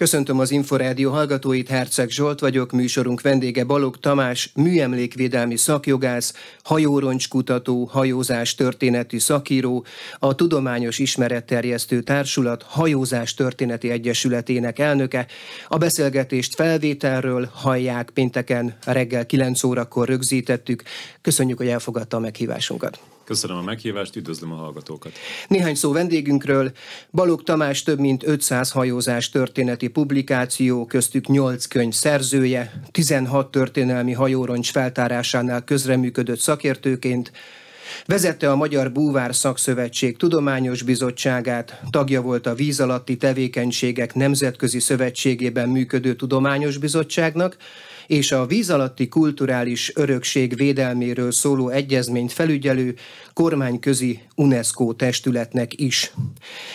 Köszöntöm az Inforádió hallgatóit, Herceg Zsolt vagyok, műsorunk vendége Balog Tamás, műemlékvédelmi szakjogász, hajóroncskutató, hajózás történeti szakíró, a Tudományos Ismeretterjesztő Társulat Hajózás Történeti Egyesületének elnöke. A beszélgetést felvételről hallják pénteken reggel 9 órakor rögzítettük. Köszönjük, hogy elfogadta a meghívásunkat. Köszönöm a meghívást, üdvözlöm a hallgatókat. Néhány szó vendégünkről. Balogh Tamás több mint 500 hajózás történeti publikáció, köztük 8 könyv szerzője, 16 történelmi hajóroncs feltárásánál közreműködött szakértőként, Vezette a Magyar Búvár Szakszövetség Tudományos Bizottságát, tagja volt a víz alatti tevékenységek Nemzetközi Szövetségében működő Tudományos Bizottságnak, és a víz alatti kulturális örökség védelméről szóló egyezményt felügyelő kormányközi UNESCO testületnek is.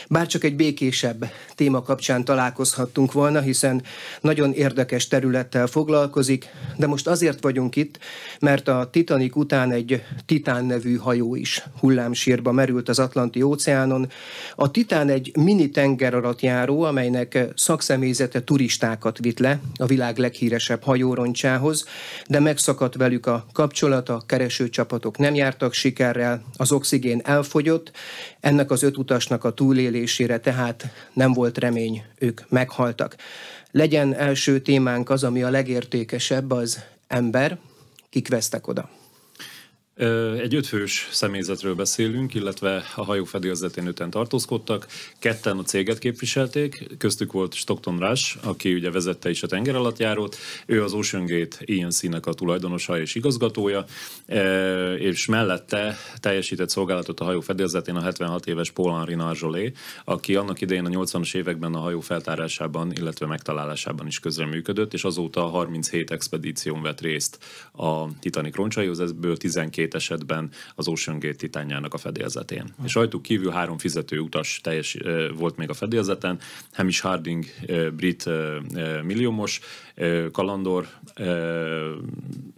Bár csak egy békésebb téma kapcsán találkozhattunk volna, hiszen nagyon érdekes területtel foglalkozik, de most azért vagyunk itt, mert a Titanic után egy Titán nevű hajó is hullámsírba merült az Atlanti óceánon. A Titán egy mini tenger alatt járó, amelynek szakszemélyzete turistákat vitt le a világ leghíresebb hajóról frontjához, de megszakadt velük a kapcsolat, a keresőcsapatok nem jártak sikerrel, az oxigén elfogyott, ennek az öt utasnak a túlélésére tehát nem volt remény, ők meghaltak. Legyen első témánk az, ami a legértékesebb, az ember, kik vesztek oda. Egy ötfős személyzetről beszélünk, illetve a hajó fedélzetén öten tartózkodtak. Ketten a céget képviselték, köztük volt Stockton Rush, aki ugye vezette is a tengeralattjárót. Ő az Ocean Gate ENC-nek a tulajdonosa és igazgatója, és mellette teljesített szolgálatot a hajó fedélzetén a 76 éves Paul Henri Narzsolé, aki annak idején a 80-as években a hajó feltárásában, illetve megtalálásában is közreműködött, és azóta 37 expedíción vett részt a Titanic roncsaihoz, ezből 12 két esetben az Ocean Gate titánjának a fedélzetén. Ah. És rajtuk kívül három fizető utas teljes volt még a fedélzeten, Hamish Harding, brit milliómos, kalandor,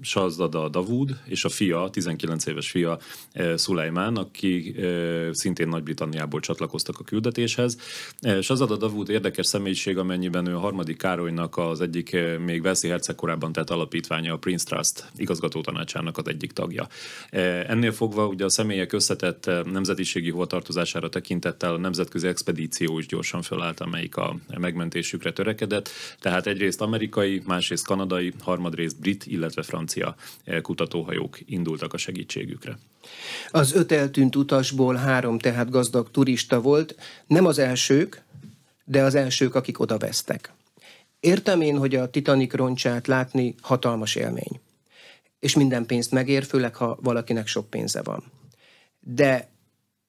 Sazdada Davud, és a fia, 19 éves fia Szulajmán, aki szintén Nagy-Britanniából csatlakoztak a küldetéshez. Sazdada Davud érdekes személyiség, amennyiben ő a harmadik Károlynak az egyik még Veszi Herceg korábban tett alapítványa, a Prince Trust igazgatótanácsának az egyik tagja. E, ennél fogva ugye a személyek összetett e, nemzetiségi hovatartozására tekintettel a nemzetközi expedíció is gyorsan fölállt, amelyik a megmentésükre törekedett. Tehát egyrészt amerikai, másrészt kanadai, harmadrészt brit, illetve francia e, kutatóhajók indultak a segítségükre. Az öt eltűnt utasból három tehát gazdag turista volt, nem az elsők, de az elsők, akik vesztek. Értem én, hogy a Titanic roncsát látni hatalmas élmény és minden pénzt megér, főleg ha valakinek sok pénze van. De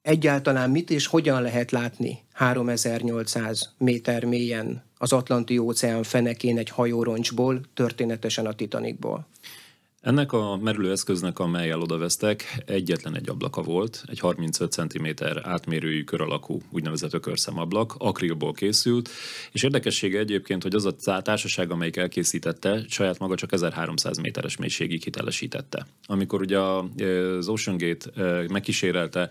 egyáltalán mit és hogyan lehet látni 3800 méter mélyen az Atlanti óceán fenekén egy hajóroncsból, történetesen a Titanicból? Ennek a merülő eszköznek, amelyel odavesztek, egyetlen egy ablaka volt, egy 35 cm átmérőjű kör alakú úgynevezett ökörszemablak, akrilból készült, és érdekessége egyébként, hogy az a társaság, amelyik elkészítette, saját maga csak 1300 méteres mélységig hitelesítette. Amikor ugye az Ocean Gate e, megkísérelte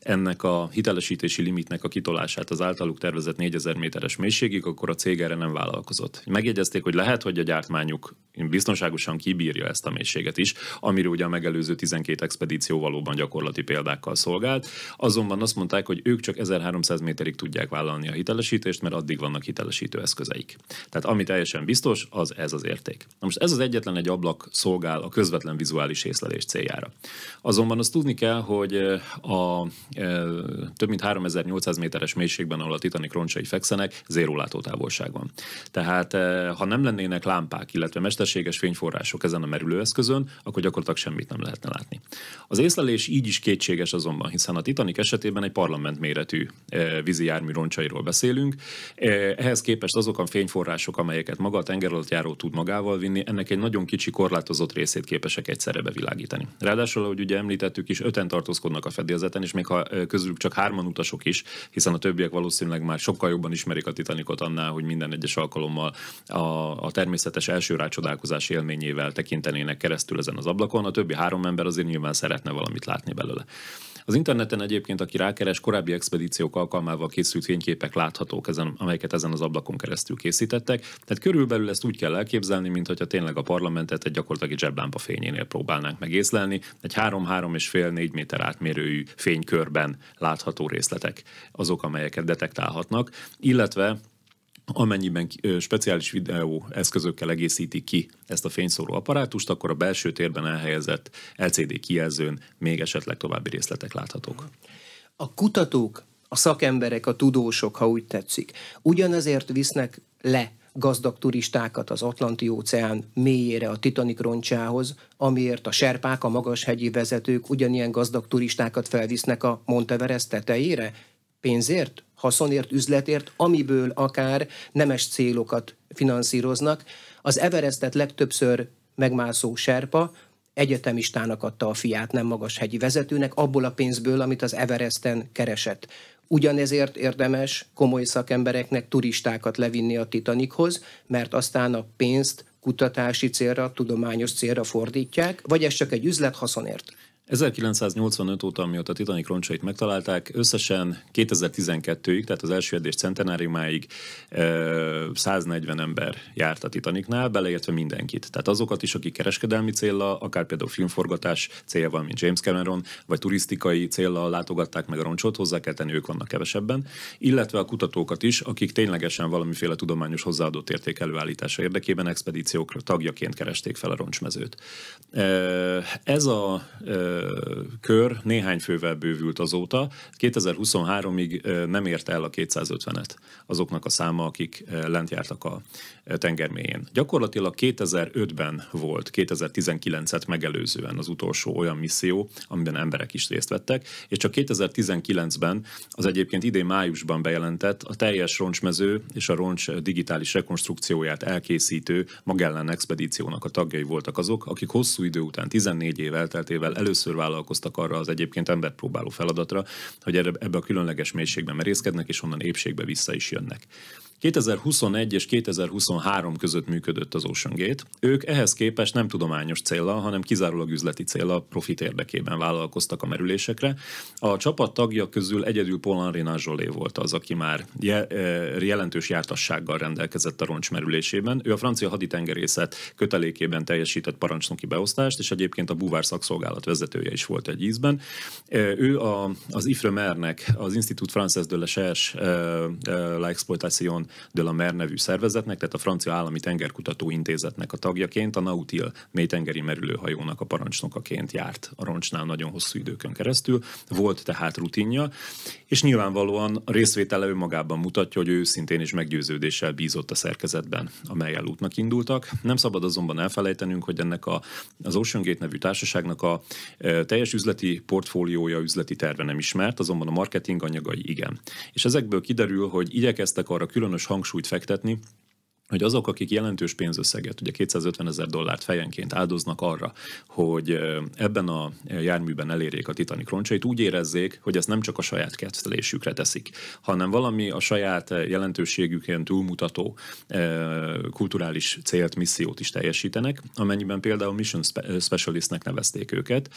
ennek a hitelesítési limitnek a kitolását az általuk tervezett 4000 méteres mélységig, akkor a cég erre nem vállalkozott. Megjegyezték, hogy lehet, hogy a gyártmányuk biztonságosan kibírja ezt a mélységet felelősséget is, amiről ugye a megelőző 12 expedíció valóban gyakorlati példákkal szolgált. Azonban azt mondták, hogy ők csak 1300 méterig tudják vállalni a hitelesítést, mert addig vannak hitelesítő eszközeik. Tehát ami teljesen biztos, az ez az érték. Na most ez az egyetlen egy ablak szolgál a közvetlen vizuális észlelés céljára. Azonban azt tudni kell, hogy eh, a e, több mint 3800 méteres mélységben, ahol a titanik roncsai fekszenek, zéró látótávolság van. Tehát e, ha nem lennének lámpák, illetve mesterséges fényforrások ezen a merülő eszközön, akkor gyakorlatilag semmit nem lehetne látni. Az észlelés így is kétséges azonban, hiszen a Titanic esetében egy parlament méretű eh, vízi jármű roncsairól beszélünk. Eh, ehhez képest azok a fényforrások, amelyeket maga a tenger alatt járó tud magával vinni, ennek egy nagyon kicsi korlátozott részét képesek egyszerre bevilágítani. Ráadásul, ahogy ugye említettük is, öten tartózkodnak a fedélzeten, és még ha eh, közülük csak hárman utasok is, hiszen a többiek valószínűleg már sokkal jobban ismerik a Titanicot annál, hogy minden egyes alkalommal a, a természetes első rácsodálkozás élményével tekintenének keresztül ezen az ablakon, a többi három ember azért nyilván szeretne valamit látni belőle. Az interneten egyébként, aki rákeres, korábbi expedíciók alkalmával készült fényképek láthatók, ezen, amelyeket ezen az ablakon keresztül készítettek. Tehát körülbelül ezt úgy kell elképzelni, mint tényleg a parlamentet egy gyakorlatilag zseblámpa fényénél próbálnánk megészlelni. Egy 3-3,5-4 méter átmérőjű fénykörben látható részletek azok, amelyeket detektálhatnak, illetve amennyiben speciális videó eszközökkel egészíti ki ezt a fényszóró apparátust, akkor a belső térben elhelyezett LCD kijelzőn még esetleg további részletek láthatók. A kutatók, a szakemberek, a tudósok, ha úgy tetszik, ugyanazért visznek le gazdag turistákat az Atlanti-óceán mélyére a Titanic roncsához, amiért a serpák, a magashegyi vezetők ugyanilyen gazdag turistákat felvisznek a Monteverest tetejére? Pénzért? haszonért, üzletért, amiből akár nemes célokat finanszíroznak. Az Everestet legtöbbször megmászó serpa egyetemistának adta a fiát, nem magas hegyi vezetőnek, abból a pénzből, amit az Everesten keresett. Ugyanezért érdemes komoly szakembereknek turistákat levinni a Titanichoz, mert aztán a pénzt kutatási célra, tudományos célra fordítják, vagy ez csak egy üzlet haszonért? 1985 óta, amióta a Titanic roncsait megtalálták, összesen 2012-ig, tehát az első edés centenáriumáig 140 ember járt a Titanicnál, beleértve mindenkit. Tehát azokat is, akik kereskedelmi célra, akár például filmforgatás van, mint James Cameron, vagy turisztikai célra látogatták meg a roncsot, hozzá kell tenni, ők vannak kevesebben, illetve a kutatókat is, akik ténylegesen valamiféle tudományos hozzáadott érték előállítása érdekében expedíciók tagjaként keresték fel a roncsmezőt. Ez a kör néhány fővel bővült azóta. 2023-ig nem ért el a 250-et azoknak a száma, akik lent jártak a tengermélyén. Gyakorlatilag 2005-ben volt, 2019-et megelőzően az utolsó olyan misszió, amiben emberek is részt vettek, és csak 2019-ben az egyébként idén májusban bejelentett a teljes roncsmező és a roncs digitális rekonstrukcióját elkészítő Magellan expedíciónak a tagjai voltak azok, akik hosszú idő után, 14 év elteltével először először vállalkoztak arra az egyébként próbáló feladatra, hogy ebbe a különleges mélységben merészkednek, és onnan épségbe vissza is jönnek. 2021 és 2023 között működött az Ocean Gate. Ők ehhez képest nem tudományos célra, hanem kizárólag üzleti célra profit érdekében vállalkoztak a merülésekre. A csapat tagja közül egyedül Paul Henri Názsolé volt az, aki már e, jelentős jártassággal rendelkezett a roncs merülésében. Ő a francia haditengerészet kötelékében teljesített parancsnoki beosztást, és egyébként a búvár szakszolgálat vezetője is volt egy ízben. E, ő a, az Ifremernek, az Institut Français de la Cherche, e, la Exploitation de la Mer nevű szervezetnek, tehát a Francia Állami Tengerkutató Intézetnek a tagjaként, a Nautil mélytengeri merülőhajónak a parancsnokaként járt a roncsnál nagyon hosszú időkön keresztül. Volt tehát rutinja, és nyilvánvalóan a részvétele önmagában mutatja, hogy ő szintén is meggyőződéssel bízott a szerkezetben, amelyel útnak indultak. Nem szabad azonban elfelejtenünk, hogy ennek a, az Ocean Gate nevű társaságnak a e, teljes üzleti portfóliója, üzleti terve nem ismert, azonban a marketing anyagai igen. És ezekből kiderül, hogy igyekeztek arra különös hangsúlyt fektetni, hogy azok, akik jelentős pénzösszeget, ugye 250 ezer dollárt fejenként áldoznak arra, hogy ebben a járműben elérjék a titani roncsait, úgy érezzék, hogy ezt nem csak a saját kettelésükre teszik, hanem valami a saját jelentőségükén túlmutató kulturális célt, missziót is teljesítenek, amennyiben például Mission Specialistnek nevezték őket,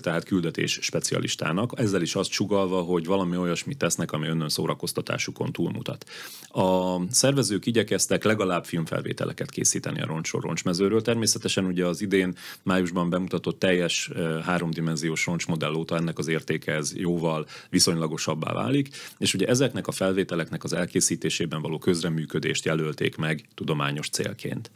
tehát küldetés specialistának, ezzel is azt sugalva, hogy valami olyasmit tesznek, ami önön szórakoztatásukon túlmutat. A szervezők igyekeztek legalább filmfelvételeket készíteni a roncsról, roncsmezőről. Természetesen ugye az idén májusban bemutatott teljes háromdimenziós roncsmodell óta ennek az értéke ez jóval viszonylagosabbá válik, és ugye ezeknek a felvételeknek az elkészítésében való közreműködést jelölték meg tudományos célként.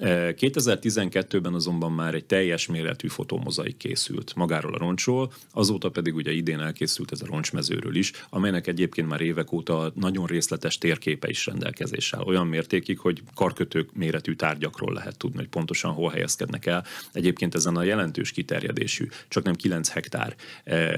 2012-ben azonban már egy teljes méretű fotomozaik készült magáról a roncsról, azóta pedig ugye idén elkészült ez a roncsmezőről is, amelynek egyébként már évek óta nagyon részletes térképe is rendelkezéssel, áll. Olyan mértékig, hogy karkötők méretű tárgyakról lehet tudni, hogy pontosan hol helyezkednek el. Egyébként ezen a jelentős kiterjedésű, csak nem 9 hektár eh,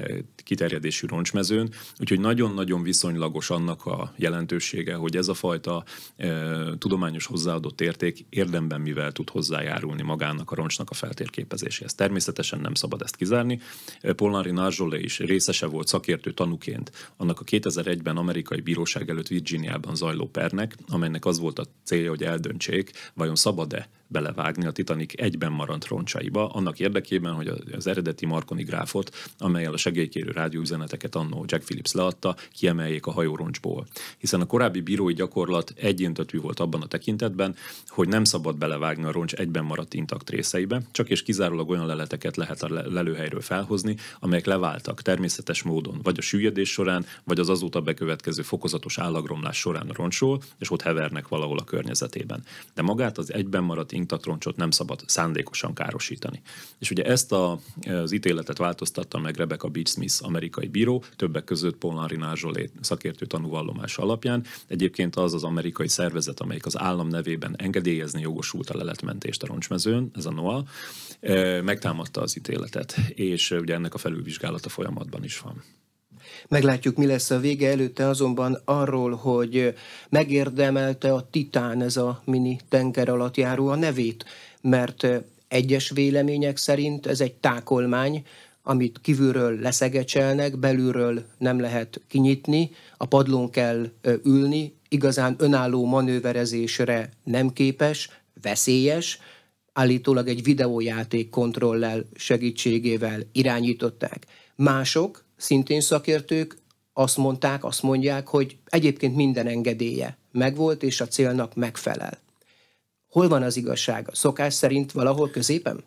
kiterjedésű roncsmezőn, úgyhogy nagyon-nagyon viszonylagos annak a jelentősége, hogy ez a fajta eh, tudományos hozzáadott érték érdemben mivel tud hozzájárulni magának a roncsnak a feltérképezéséhez. Természetesen nem szabad ezt kizárni. Eh, Polnari Narzsolé is részese volt szakértő tanuként annak a 2001-ben amerikai bíróság előtt Virginiában zajló pernek, amelynek az volt a cél, célja, hogy eldöntsék, vajon szabad-e belevágni a Titanic egyben maradt roncsaiba, annak érdekében, hogy az eredeti Marconi gráfot, amelyel a segélykérő rádióüzeneteket annó Jack Phillips leadta, kiemeljék a roncsból. Hiszen a korábbi bírói gyakorlat egyéntetű volt abban a tekintetben, hogy nem szabad belevágni a roncs egyben maradt intakt részeibe, csak és kizárólag olyan leleteket lehet a lelőhelyről felhozni, amelyek leváltak természetes módon, vagy a süllyedés során, vagy az azóta bekövetkező fokozatos állagromlás során a roncsról, és ott hevernek valahol a környezetében. De magát az egyben maradt mintatroncsot nem szabad szándékosan károsítani. És ugye ezt a, az ítéletet változtatta meg Rebecca Beach Smith amerikai bíró, többek között Paul Henri Názsolé szakértő tanúvallomás alapján. Egyébként az az amerikai szervezet, amelyik az állam nevében engedélyezni jogosult a leletmentést a roncsmezőn, ez a NOA, eh, megtámadta az ítéletet, és eh, ugye ennek a felülvizsgálata folyamatban is van. Meglátjuk, mi lesz a vége előtte azonban arról, hogy megérdemelte a Titán ez a mini tenger alatt járó a nevét, mert egyes vélemények szerint ez egy tákolmány, amit kívülről leszegecselnek, belülről nem lehet kinyitni, a padlón kell ülni, igazán önálló manőverezésre nem képes, veszélyes, állítólag egy videójáték kontrollel segítségével irányították. Mások szintén szakértők azt mondták, azt mondják, hogy egyébként minden engedélye megvolt, és a célnak megfelel. Hol van az igazság? Szokás szerint valahol középen?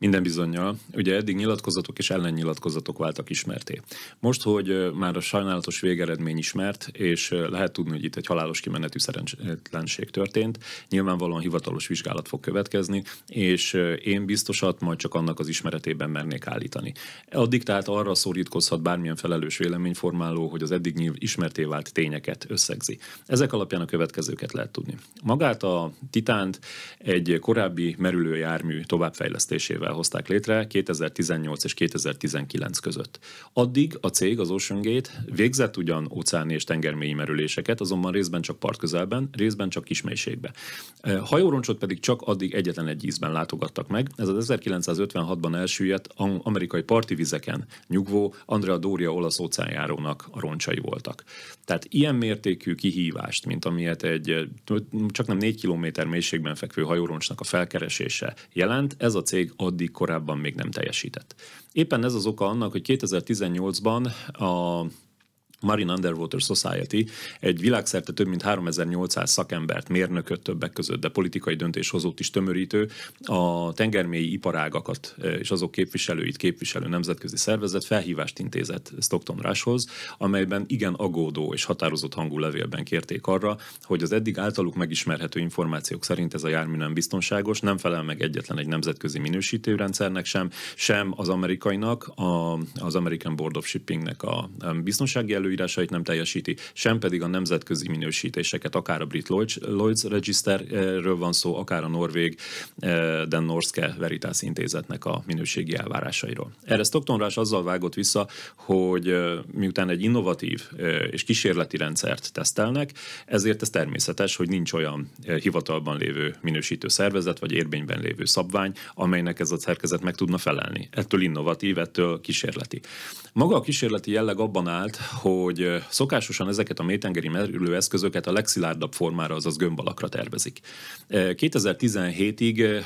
Minden bizonyal. Ugye eddig nyilatkozatok és ellennyilatkozatok váltak ismerté. Most, hogy már a sajnálatos végeredmény ismert, és lehet tudni, hogy itt egy halálos kimenetű szerencsétlenség történt, nyilvánvalóan hivatalos vizsgálat fog következni, és én biztosat majd csak annak az ismeretében mernék állítani. Addig tehát arra szorítkozhat bármilyen felelős véleményformáló, hogy az eddig ismerté vált tényeket összegzi. Ezek alapján a következőket lehet tudni. Magát a Titánt egy korábbi merülő jármű továbbfejlesztésével döntésükkel hozták létre 2018 és 2019 között. Addig a cég, az Ocean Gate végzett ugyan óceáni és tengermélyi merüléseket, azonban részben csak közelben, részben csak kismélységben. E, hajóroncsot pedig csak addig egyetlen egy ízben látogattak meg. Ez az 1956-ban elsüllyedt amerikai parti vizeken nyugvó Andrea Doria olasz óceánjárónak a roncsai voltak. Tehát ilyen mértékű kihívást, mint amilyet egy e, csak nem 4 km mélységben fekvő hajóroncsnak a felkeresése jelent, ez a cég addig eddig korábban még nem teljesített. Éppen ez az oka annak, hogy 2018-ban a Marine Underwater Society egy világszerte több mint 3800 szakembert, mérnököt többek között, de politikai döntéshozót is tömörítő, a tengermélyi iparágakat e, és azok képviselőit képviselő nemzetközi szervezet felhívást intézett Stockton Rushhoz, amelyben igen agódó és határozott hangú levélben kérték arra, hogy az eddig általuk megismerhető információk szerint ez a jármű nem biztonságos, nem felel meg egyetlen egy nemzetközi minősítőrendszernek sem, sem az amerikainak, a, az American Board of Shippingnek a biztonsági elő előírásait nem teljesíti, sem pedig a nemzetközi minősítéseket, akár a brit Lloyds, Lloyds Registerről van szó, akár a norvég eh, Den Norske Veritas intézetnek a minőségi elvárásairól. Erre Stockton Rush azzal vágott vissza, hogy eh, miután egy innovatív eh, és kísérleti rendszert tesztelnek, ezért ez természetes, hogy nincs olyan hivatalban lévő minősítő szervezet, vagy érvényben lévő szabvány, amelynek ez a szerkezet meg tudna felelni. Ettől innovatív, ettől kísérleti. Maga a kísérleti jelleg abban állt, hogy hogy szokásosan ezeket a mélytengeri eszközöket a legszilárdabb formára, azaz alakra tervezik. 2017-ig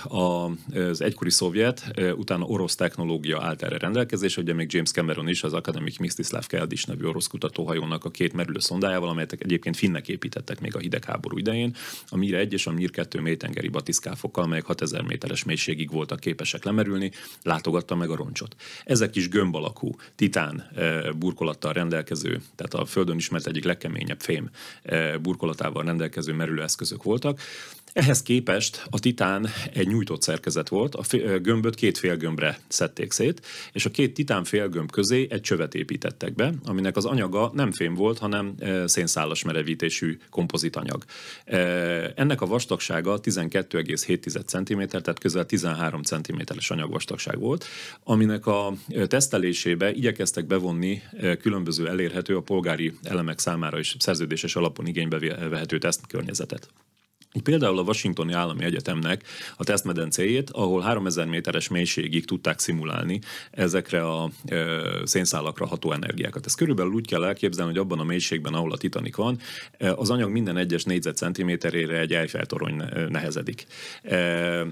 az egykori szovjet, utána orosz technológia állt erre rendelkezésre, ugye még James Cameron is az Academic Mistislav Keldis nevű orosz kutatóhajónak a két merülő szondájával, amelyet egyébként finnek építettek még a hidegháború idején, a mire 1 és a Mir 2 mélytengeri batiszkáfokkal, amelyek 6000 méteres mélységig voltak képesek lemerülni, látogatta meg a roncsot. Ezek is gömb alakú, titán burkolattal rendelkező tehát a Földön ismert egyik legkeményebb fém eh, burkolatával rendelkező merülőeszközök voltak, ehhez képest a titán egy nyújtott szerkezet volt, a gömböt két félgömbre szedték szét, és a két titán félgömb közé egy csövet építettek be, aminek az anyaga nem fém volt, hanem szénszálas merevítésű kompozitanyag. Ennek a vastagsága 12,7 cm, tehát közel 13 cm-es anyagvastagság volt, aminek a tesztelésébe igyekeztek bevonni különböző elérhető a polgári elemek számára is szerződéses alapon igénybe vehető tesztkörnyezetet. Például a Washingtoni Állami Egyetemnek a tesztmedencéjét, ahol 3000 méteres mélységig tudták szimulálni ezekre a ö, szénszálakra ható energiákat. Ez körülbelül úgy kell elképzelni, hogy abban a mélységben, ahol a Titanic van, az anyag minden egyes négyzetcentiméterére egy Eiffel-torony nehezedik.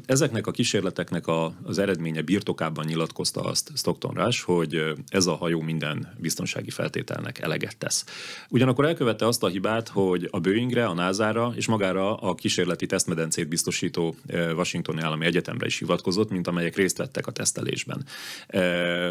Ezeknek a kísérleteknek a, az eredménye birtokában nyilatkozta azt Stockton Rush, hogy ez a hajó minden biztonsági feltételnek eleget tesz. Ugyanakkor elkövette azt a hibát, hogy a Boeingre, a NASA-ra és magára a kis kísérleti tesztmedencét biztosító Washingtoni Állami Egyetemre is hivatkozott, mint amelyek részt vettek a tesztelésben.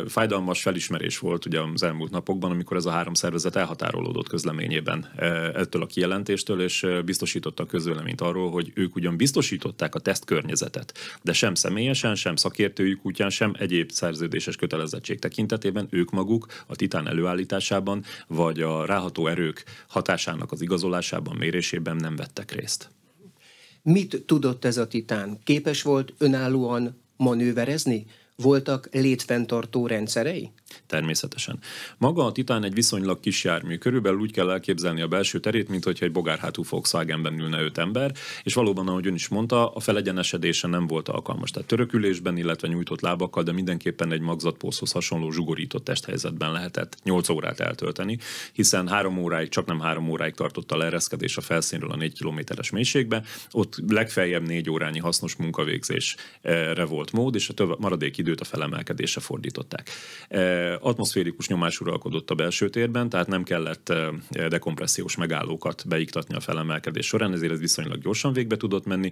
Fájdalmas felismerés volt ugye az elmúlt napokban, amikor ez a három szervezet elhatárolódott közleményében ettől a kijelentéstől, és biztosította a közvéleményt arról, hogy ők ugyan biztosították a tesztkörnyezetet, de sem személyesen, sem szakértőjük útján, sem egyéb szerződéses kötelezettség tekintetében ők maguk a titán előállításában, vagy a ráható erők hatásának az igazolásában, mérésében nem vettek részt. Mit tudott ez a titán? Képes volt önállóan manőverezni? voltak létfenntartó rendszerei? Természetesen. Maga a Titán egy viszonylag kis jármű. Körülbelül úgy kell elképzelni a belső terét, mint hogyha egy bogárhátú Volkswagenben ülne öt ember, és valóban, ahogy ön is mondta, a felegyenesedése nem volt alkalmas. Tehát törökülésben, illetve nyújtott lábakkal, de mindenképpen egy magzatpószhoz hasonló zsugorított testhelyzetben lehetett 8 órát eltölteni, hiszen három óráig, csak nem három óráig tartott a leereszkedés a felszínről a 4 kilométeres mélységbe, ott legfeljebb négy órányi hasznos munkavégzésre volt mód, és a maradék időt a felemelkedésre fordították. Atmoszférikus nyomás uralkodott a belső térben, tehát nem kellett dekompressziós megállókat beiktatni a felemelkedés során, ezért ez viszonylag gyorsan végbe tudott menni.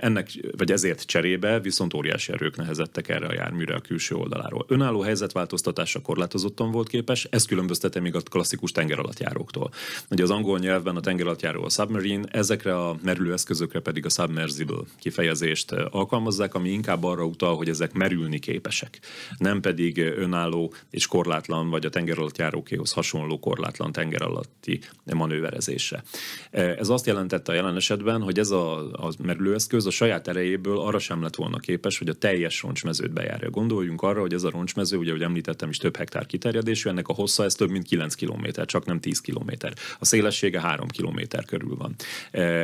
Ennek, vagy ezért cserébe viszont óriási erők nehezettek erre a járműre a külső oldaláról. Önálló helyzetváltoztatásra korlátozottan volt képes, ez különböztette még a klasszikus tengeralattjáróktól. Ugye az angol nyelvben a tengeralattjáró a submarine, ezekre a merülő eszközökre pedig a submersible kifejezést alkalmazzák, ami inkább arra utal, hogy ezek merülni képesek, nem pedig önálló és korlátlan, vagy a tenger alatt járókéhoz hasonló korlátlan tenger alatti manőverezésre. Ez azt jelentette a jelen esetben, hogy ez a, a merülőeszköz a saját erejéből arra sem lett volna képes, hogy a teljes roncsmezőt bejárja. Gondoljunk arra, hogy ez a roncsmező, ugye, ahogy említettem is, több hektár kiterjedésű, ennek a hossza ez több mint 9 km, csak nem 10 km. A szélessége 3 km körül van.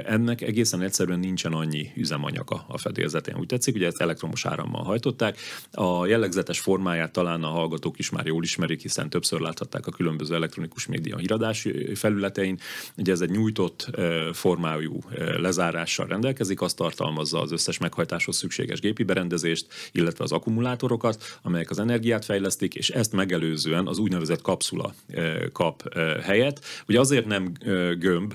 Ennek egészen egyszerűen nincsen annyi üzemanyaga a fedélzetén. Úgy tetszik, ugye ezt elektromos árammal hajtották, hívták. A jellegzetes formáját talán a hallgatók is már jól ismerik, hiszen többször láthatták a különböző elektronikus média híradási felületein. Ugye ez egy nyújtott formájú lezárással rendelkezik, azt tartalmazza az összes meghajtáshoz szükséges gépi berendezést, illetve az akkumulátorokat, amelyek az energiát fejlesztik, és ezt megelőzően az úgynevezett kapszula kap helyet. Ugye azért nem gömb,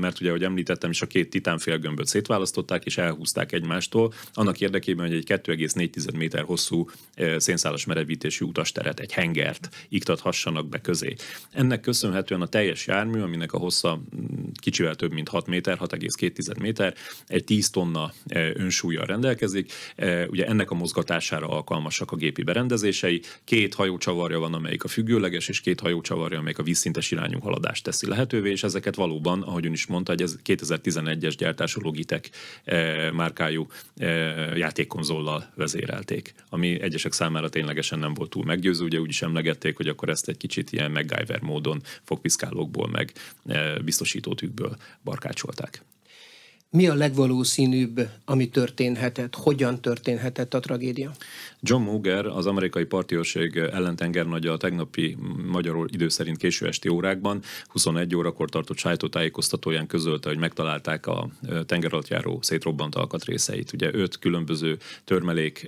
mert ugye, ahogy említettem is, a két gömböt szétválasztották és elhúzták egymástól, annak érdekében, hogy egy 2,4 négyzetméter hosszú szénszálas merevítésű utasteret, egy hengert iktathassanak be közé. Ennek köszönhetően a teljes jármű, aminek a hossza kicsivel több mint 6 méter, 6,2 méter, egy 10 tonna önsúlyjal rendelkezik. Ugye ennek a mozgatására alkalmasak a gépi berendezései. Két hajócsavarja van, amelyik a függőleges, és két hajócsavarja, amelyik a vízszintes irányú haladást teszi lehetővé, és ezeket valóban, ahogy ön is mondta, hogy ez 2011-es gyártású Logitech márkájú játékkonzollal vezérel értékelték, ami egyesek számára ténylegesen nem volt túl meggyőző, ugye úgy is emlegették, hogy akkor ezt egy kicsit ilyen MacGyver módon fogpiszkálókból, meg e, biztosítótükből barkácsolták. Mi a legvalószínűbb, ami történhetett? Hogyan történhetett a tragédia? John Muger, az amerikai partiőrség ellentengernagy a tegnapi magyarul idő szerint késő esti órákban 21 órakor tartott sajtótájékoztatóján közölte, hogy megtalálták a tenger alatt járó szétrobbant alkatrészeit. Ugye öt különböző törmelék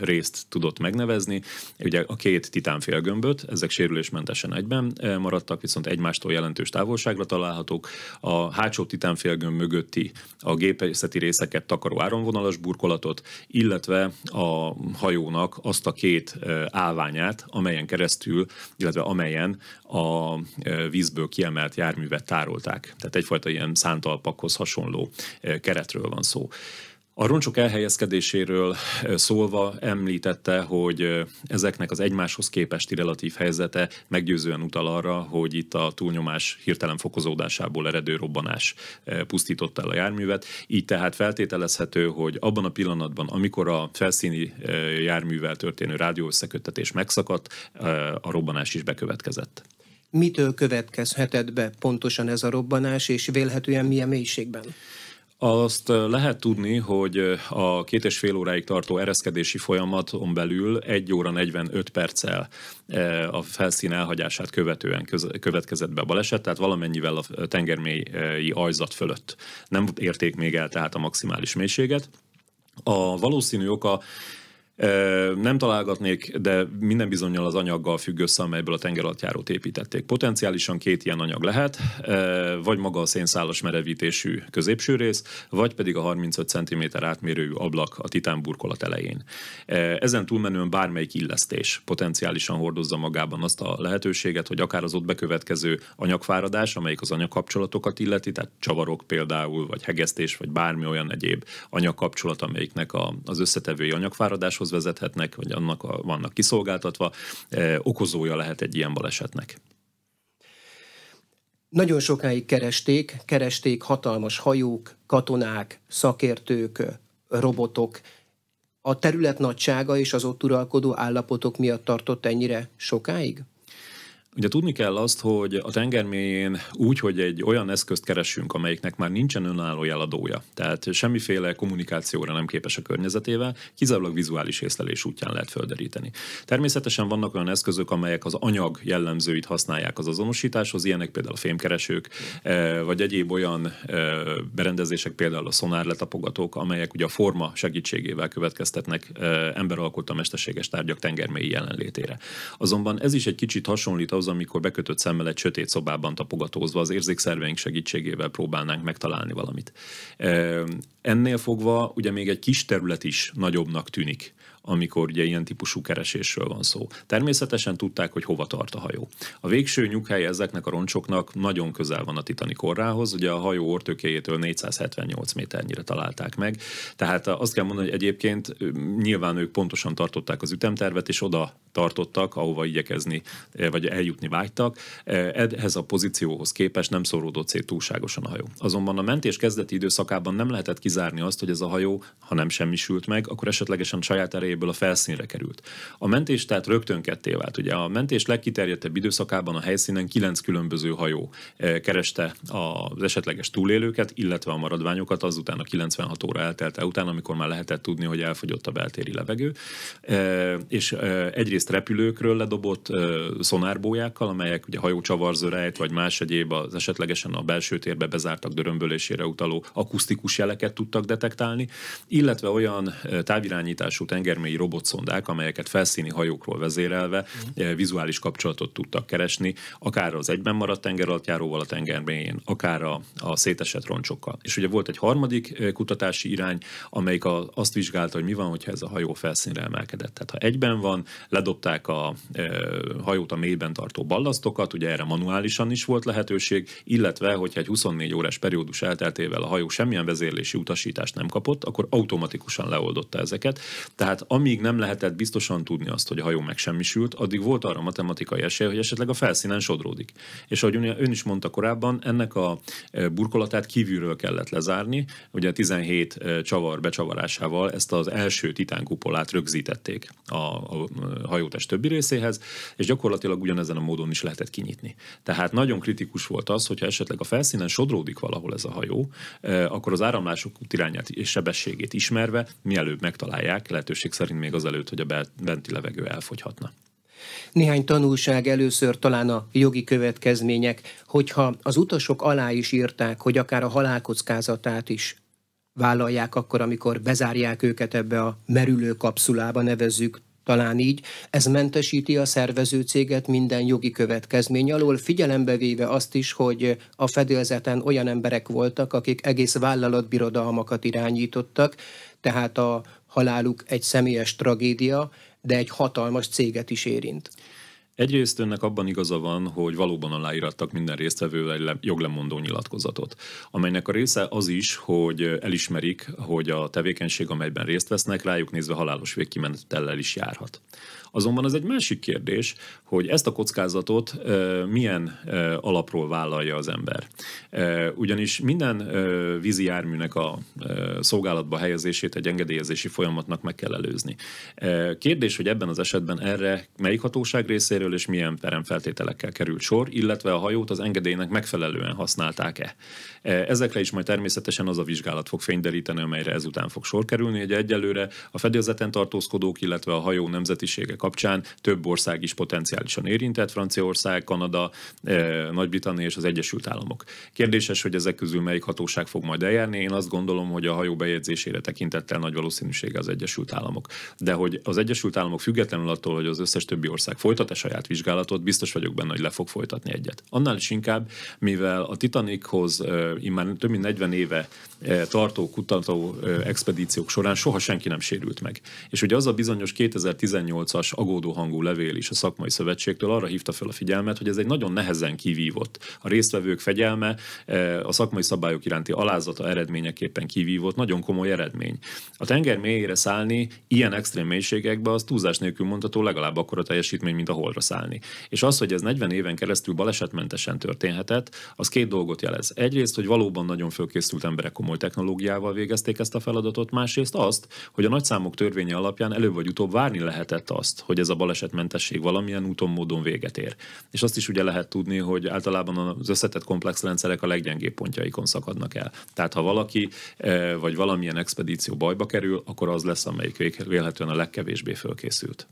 részt tudott megnevezni. Ugye a két titánfélgömböt, ezek sérülésmentesen egyben maradtak, viszont egymástól jelentős távolságra találhatók. A hátsó titánfélgömb mögötti a gépészeti részeket takaró áramvonalas burkolatot, illetve a hajónak azt a két állványát, amelyen keresztül, illetve amelyen a vízből kiemelt járművet tárolták. Tehát egyfajta ilyen szántalpakhoz hasonló keretről van szó. A roncsok elhelyezkedéséről szólva említette, hogy ezeknek az egymáshoz képesti relatív helyzete meggyőzően utal arra, hogy itt a túlnyomás hirtelen fokozódásából eredő robbanás pusztította el a járművet. Így tehát feltételezhető, hogy abban a pillanatban, amikor a felszíni járművel történő rádióösszeköttetés megszakadt, a robbanás is bekövetkezett. Mitől következhetett be pontosan ez a robbanás, és vélhetően milyen mélységben? Azt lehet tudni, hogy a két és fél óráig tartó ereszkedési folyamaton belül 1 óra 45 perccel a felszín elhagyását követően következett be a baleset, tehát valamennyivel a tengermélyi ajzat fölött. Nem érték még el tehát a maximális mélységet. A valószínű oka nem találgatnék, de minden bizonyal az anyaggal függ össze, amelyből a tengeralattjárót építették. Potenciálisan két ilyen anyag lehet, vagy maga a szénszálas merevítésű középső rész, vagy pedig a 35 cm átmérőjű ablak a titánburkolat elején. Ezen túlmenően bármelyik illesztés potenciálisan hordozza magában azt a lehetőséget, hogy akár az ott bekövetkező anyagfáradás, amelyik az anyagkapcsolatokat illeti, tehát csavarok például, vagy hegesztés, vagy bármi olyan egyéb anyagkapcsolat, amelyiknek az összetevői anyagfáradáshoz halálhoz vezethetnek, vagy annak a, vannak kiszolgáltatva, e, okozója lehet egy ilyen balesetnek. Nagyon sokáig keresték, keresték hatalmas hajók, katonák, szakértők, robotok. A terület nagysága és az ott uralkodó állapotok miatt tartott ennyire sokáig? Ugye tudni kell azt, hogy a tengermélyén úgy, hogy egy olyan eszközt keresünk, amelyiknek már nincsen önálló jeladója, tehát semmiféle kommunikációra nem képes a környezetével, kizárólag vizuális észlelés útján lehet földeríteni. Természetesen vannak olyan eszközök, amelyek az anyag jellemzőit használják az azonosításhoz, ilyenek például a fémkeresők, eh, vagy egyéb olyan eh, berendezések, például a szonárletapogatók, amelyek ugye a forma segítségével következtetnek eh, emberalkotta mesterséges tárgyak tengermélyi jelenlétére. Azonban ez is egy kicsit hasonlít az, amikor bekötött szemmel egy sötét szobában tapogatózva az érzékszerveink segítségével próbálnánk megtalálni valamit. Ennél fogva ugye még egy kis terület is nagyobbnak tűnik amikor ugye ilyen típusú keresésről van szó. Természetesen tudták, hogy hova tart a hajó. A végső nyughely ezeknek a roncsoknak nagyon közel van a titani korrához, ugye a hajó ortökéjétől 478 méternyire találták meg, tehát azt kell mondani, hogy egyébként nyilván ők pontosan tartották az ütemtervet, és oda tartottak, ahova igyekezni, eh, vagy eljutni vágytak. Eh, ehhez a pozícióhoz képest nem szóródott szét túlságosan a hajó. Azonban a mentés kezdeti időszakában nem lehetett kizárni azt, hogy ez a hajó, ha nem semmisült meg, akkor esetlegesen saját erejé hátteréből a felszínre került. A mentés tehát rögtön ketté vált. Ugye a mentés legkiterjedtebb időszakában a helyszínen kilenc különböző hajó eh, kereste az esetleges túlélőket, illetve a maradványokat azután a 96 óra eltelte után, amikor már lehetett tudni, hogy elfogyott a beltéri levegő. Eh, és eh, egyrészt repülőkről ledobott szonárbójákkal, amelyek ugye hajócsavarzörejt vagy más egyéb az esetlegesen a belső térbe bezártak dörömbölésére utaló akusztikus jeleket tudtak detektálni, illetve olyan távirányítású tenger űrmély robotszondák, amelyeket felszíni hajókról vezérelve mm. vizuális kapcsolatot tudtak keresni, akár az egyben maradt tenger járóval a tengerben, akár a, a szétesett roncsokkal. És ugye volt egy harmadik eh, kutatási irány, amelyik a, azt vizsgálta, hogy mi van, hogyha ez a hajó felszínre emelkedett. Tehát ha egyben van, ledobták a e, hajót a mélyben tartó ballasztokat, ugye erre manuálisan is volt lehetőség, illetve hogyha egy 24 órás periódus elteltével a hajó semmilyen vezérlési utasítást nem kapott, akkor automatikusan leoldotta ezeket. Tehát amíg nem lehetett biztosan tudni azt, hogy a hajó megsemmisült, addig volt arra matematikai esély, hogy esetleg a felszínen sodródik. És ahogy ön is mondta korábban, ennek a e, burkolatát kívülről kellett lezárni, ugye 17 e, csavar becsavarásával ezt az első titánkupolát rögzítették a, a e, hajótest többi részéhez, és gyakorlatilag ugyanezen a módon is lehetett kinyitni. Tehát nagyon kritikus volt az, hogyha esetleg a felszínen sodródik valahol ez a hajó, akkor az áramlások irányát és sebességét ismerve mielőbb megtalálják lehetőség szerint még azelőtt, hogy a benti levegő elfogyhatna. Néhány tanulság először talán a jogi következmények, hogyha az utasok alá is írták, hogy akár a halálkockázatát is vállalják akkor, amikor bezárják őket ebbe a merülő kapszulába nevezzük, talán így, ez mentesíti a szervező céget minden jogi következmény alól, figyelembe véve azt is, hogy a fedélzeten olyan emberek voltak, akik egész vállalatbirodalmakat irányítottak, tehát a haláluk egy személyes tragédia, de egy hatalmas céget is érint. Egyrészt önnek abban igaza van, hogy valóban aláírattak minden résztvevő egy joglemondó nyilatkozatot, amelynek a része az is, hogy elismerik, hogy a tevékenység, amelyben részt vesznek, rájuk nézve halálos végkimenetellel is járhat. Azonban az egy másik kérdés, hogy ezt a kockázatot milyen alapról vállalja az ember. Ugyanis minden vízi járműnek a szolgálatba helyezését egy engedélyezési folyamatnak meg kell előzni. Kérdés, hogy ebben az esetben erre melyik hatóság részéről és milyen peremfeltételekkel került sor, illetve a hajót az engedélynek megfelelően használták-e. Ezekre is majd természetesen az a vizsgálat fog fényderíteni, amelyre ezután fog sor kerülni, hogy egyelőre a fedélzeten tartózkodók, illetve a hajó nemzetiségek kapcsán több ország is potenciálisan érintett, Franciaország, Kanada, eh, Nagy-Britannia és az Egyesült Államok. Kérdéses, hogy ezek közül melyik hatóság fog majd eljárni. Én azt gondolom, hogy a hajó bejegyzésére tekintettel nagy valószínűsége az Egyesült Államok. De hogy az Egyesült Államok függetlenül attól, hogy az összes többi ország folytat a saját vizsgálatot, biztos vagyok benne, hogy le fog folytatni egyet. Annál is inkább, mivel a Titanichoz eh, immár több mint 40 éve eh, tartó kutató expedíciók során soha senki nem sérült meg. És ugye az a bizonyos 2018-as agódó hangú levél is a szakmai szövetségtől arra hívta fel a figyelmet, hogy ez egy nagyon nehezen kivívott. A résztvevők fegyelme, eh, a szakmai szabályok iránti alázata eredményeképpen kivívott, nagyon komoly eredmény. A tenger mélyére szállni ilyen extrém mélységekbe az túlzás nélkül mondható legalább akkora teljesítmény, mint a holra szállni. És az, hogy ez 40 éven keresztül balesetmentesen történhetett, az két dolgot jelez. Egyrészt, hogy valóban nagyon fölkészült emberek komoly technológiával végezték ezt a feladatot, másrészt azt, hogy a nagyszámok törvénye alapján előbb vagy utóbb várni lehetett azt, hogy ez a balesetmentesség valamilyen úton, módon véget ér. És azt is ugye lehet tudni, hogy általában az összetett komplex rendszerek a leggyengébb pontjaikon szakadnak el. Tehát ha valaki e, vagy valamilyen expedíció bajba kerül, akkor az lesz, amelyik vélhetően a legkevésbé fölkészült.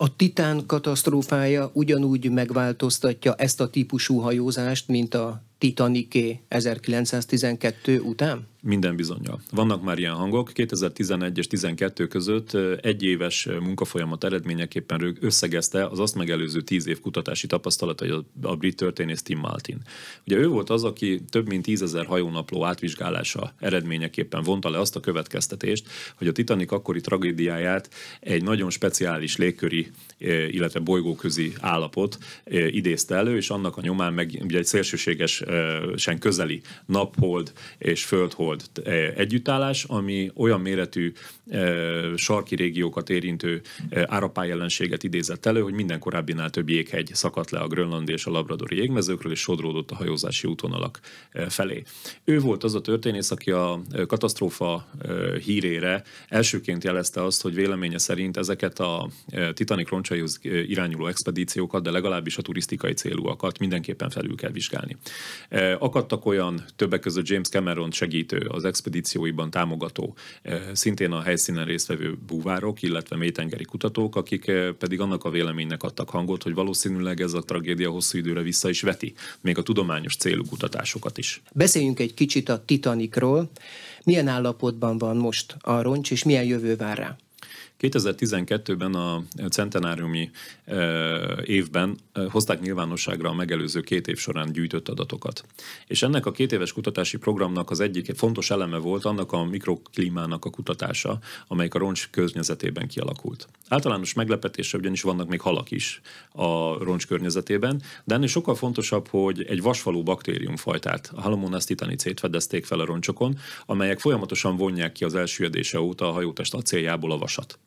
A titán katasztrófája ugyanúgy megváltoztatja ezt a típusú hajózást, mint a Titaniké 1912 után? Minden bizonyal. Vannak már ilyen hangok. 2011 és 12 között egy éves munkafolyamat eredményeképpen összegezte az azt megelőző tíz év kutatási tapasztalatai a brit történész Tim Maltin. Ugye ő volt az, aki több mint tízezer hajónapló átvizsgálása eredményeképpen vonta le azt a következtetést, hogy a Titanic akkori tragédiáját egy nagyon speciális légköri illetve bolygóközi állapot idézte elő, és annak a nyomán meg ugye egy szélsőségesen közeli naphold és földhold együttállás, ami olyan méretű sarki régiókat érintő árapályellenséget idézett elő, hogy minden korábbinál több jéghegy szakadt le a grönlandi és a labradori jégmezőkről, és sodródott a hajózási útvonalak felé. Ő volt az a történész, aki a katasztrófa hírére elsőként jelezte azt, hogy véleménye szerint ezeket a Titanic Kamcsaihoz irányuló expedíciókat, de legalábbis a turisztikai célúakat mindenképpen felül kell vizsgálni. Akadtak olyan többek között James Cameron segítő, az expedícióiban támogató, szintén a helyszínen résztvevő búvárok, illetve mélytengeri kutatók, akik pedig annak a véleménynek adtak hangot, hogy valószínűleg ez a tragédia hosszú időre vissza is veti, még a tudományos célú kutatásokat is. Beszéljünk egy kicsit a Titanicról. Milyen állapotban van most a roncs, és milyen jövő vár rá? 2012-ben a centenáriumi évben hozták nyilvánosságra a megelőző két év során gyűjtött adatokat. És ennek a két éves kutatási programnak az egyik fontos eleme volt annak a mikroklímának a kutatása, amelyik a roncs környezetében kialakult. Általános meglepetése ugyanis vannak még halak is a roncs környezetében, de ennél sokkal fontosabb, hogy egy vasfalú baktériumfajtát, a Halomonas titanicét fedezték fel a roncsokon, amelyek folyamatosan vonják ki az elsüllyedése óta a hajótest acéljából a vasat.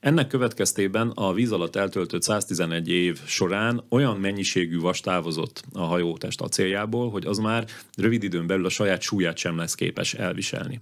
Ennek következtében a víz alatt eltöltött 111 év során olyan mennyiségű vas távozott a hajótest a céljából, hogy az már rövid időn belül a saját súlyát sem lesz képes elviselni.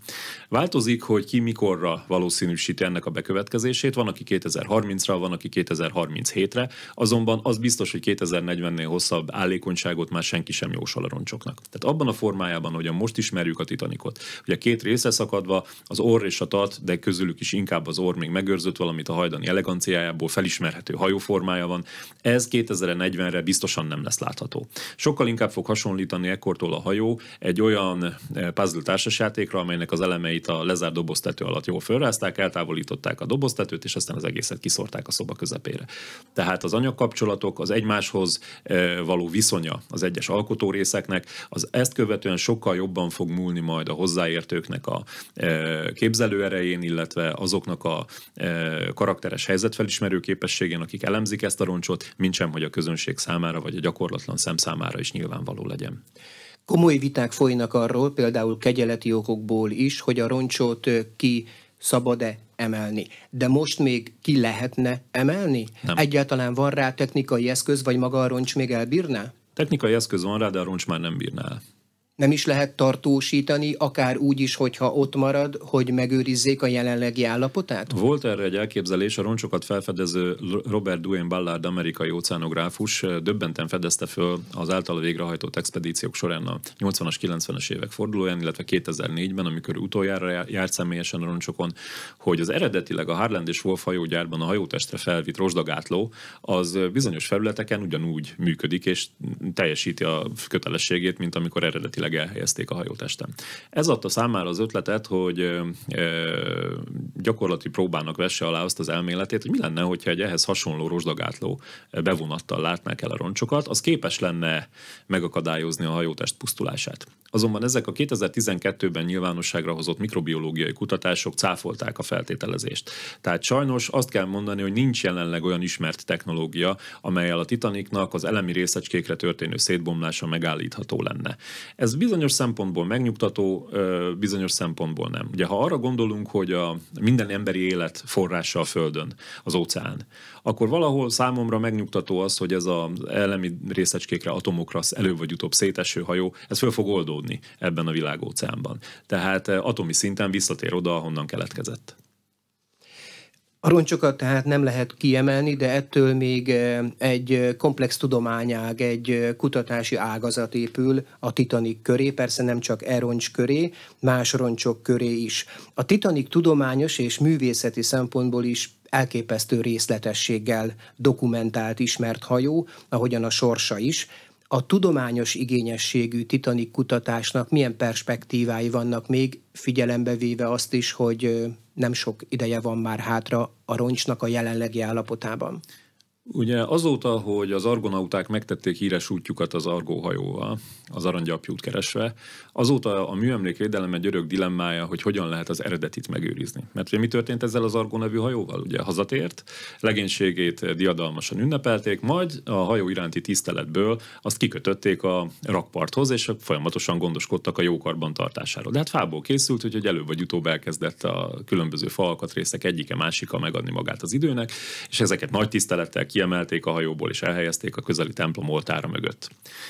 Változik, hogy ki mikorra valószínűsíti ennek a bekövetkezését, van, aki 2030-ra, van, aki 2037-re, azonban az biztos, hogy 2040-nél hosszabb állékonyságot már senki sem jósol a roncsoknak. Tehát abban a formájában, hogy a most ismerjük a Titanicot, hogy a két része szakadva, az orr és a tat, de közülük is inkább az orr még megőrzött valamit, amit a hajdani eleganciájából, felismerhető hajóformája van. Ez 2040-re biztosan nem lesz látható. Sokkal inkább fog hasonlítani ekkortól a hajó egy olyan eh, puzzle társasjátékra, amelynek az elemeit a lezárt doboztető alatt jól fölrázták, eltávolították a doboztetőt, és aztán az egészet kiszorták a szoba közepére. Tehát az anyagkapcsolatok, az egymáshoz eh, való viszonya az egyes alkotó részeknek, az ezt követően sokkal jobban fog múlni majd a hozzáértőknek a eh, képzelőerején, illetve azoknak a karakteres helyzetfelismerő képességén, akik elemzik ezt a roncsot, mint sem, hogy a közönség számára vagy a gyakorlatlan szem számára is nyilvánvaló legyen. Komoly viták folynak arról, például kegyeleti okokból is, hogy a roncsot ki szabad-e emelni. De most még ki lehetne emelni? Nem. Egyáltalán van rá technikai eszköz, vagy maga a roncs még elbírná? Technikai eszköz van rá, de a roncs már nem bírná el nem is lehet tartósítani, akár úgy is, hogyha ott marad, hogy megőrizzék a jelenlegi állapotát? Volt erre egy elképzelés, a roncsokat felfedező Robert Duane Ballard amerikai óceánográfus döbbenten fedezte föl az általa végrehajtott expedíciók során a 80-as, 90-es évek fordulóján, illetve 2004-ben, amikor utoljára járt személyesen a roncsokon, hogy az eredetileg a Harland és Wolf hajógyárban a hajótestre felvitt rozsdagátló, az bizonyos felületeken ugyanúgy működik, és teljesíti a kötelességét, mint amikor eredetileg átmenetileg elhelyezték a hajótestem. Ez adta számára az ötletet, hogy ö, gyakorlati próbának vesse alá azt az elméletét, hogy mi lenne, hogyha egy ehhez hasonló rozsdagátló bevonattal látnák el a roncsokat, az képes lenne megakadályozni a hajótest pusztulását. Azonban ezek a 2012-ben nyilvánosságra hozott mikrobiológiai kutatások cáfolták a feltételezést. Tehát sajnos azt kell mondani, hogy nincs jelenleg olyan ismert technológia, amelyel a Titanicnak az elemi részecskékre történő szétbomlása megállítható lenne. Ez ez bizonyos szempontból megnyugtató, bizonyos szempontból nem. Ugye ha arra gondolunk, hogy a minden emberi élet forrása a Földön, az óceán, akkor valahol számomra megnyugtató az, hogy ez az elemi részecskékre, atomokra elő vagy utóbb széteső hajó, ez föl fog oldódni ebben a világóceánban. Tehát atomi szinten visszatér oda, ahonnan keletkezett. A roncsokat tehát nem lehet kiemelni, de ettől még eh, egy eh, komplex tudományág, egy eh, kutatási ágazat épül a Titanic köré, persze nem csak e roncs köré, más roncsok köré is. A Titanic tudományos és művészeti szempontból is elképesztő részletességgel dokumentált ismert hajó, ahogyan a sorsa is, a tudományos igényességű titanik kutatásnak milyen perspektívái vannak még, figyelembe véve azt is, hogy nem sok ideje van már hátra a roncsnak a jelenlegi állapotában. Ugye azóta, hogy az argonauták megtették híres útjukat az argóhajóval, az aranygyapjút keresve, azóta a műemlékvédelem egy örök dilemmája, hogy hogyan lehet az eredetit megőrizni. Mert ugye mi történt ezzel az argó nevű hajóval? Ugye hazatért, legénységét diadalmasan ünnepelték, majd a hajó iránti tiszteletből azt kikötötték a rakparthoz, és folyamatosan gondoskodtak a jókarban tartásáról. De hát fából készült, hogy előbb vagy utóbb elkezdett a különböző falkatrészek egyike másika megadni magát az időnek, és ezeket nagy tisztelettel kiemelték a hajóból és elhelyezték a közeli templom oltára mögött.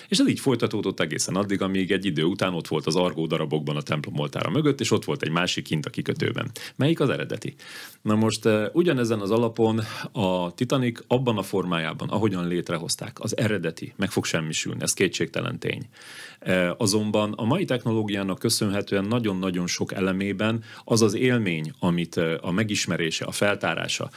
És ez így folytatódott egészen addig, amíg egy idő után ott volt az argó darabokban a templom oltára mögött, és ott volt egy másik kint a kikötőben. Melyik az eredeti? Na most eh, ugyanezen az alapon a Titanic abban a formájában, ahogyan létrehozták, az eredeti meg fog semmisülni, ez kétségtelen tény. Azonban a mai technológiának köszönhetően nagyon-nagyon sok elemében az az élmény, amit a megismerése, a feltárása,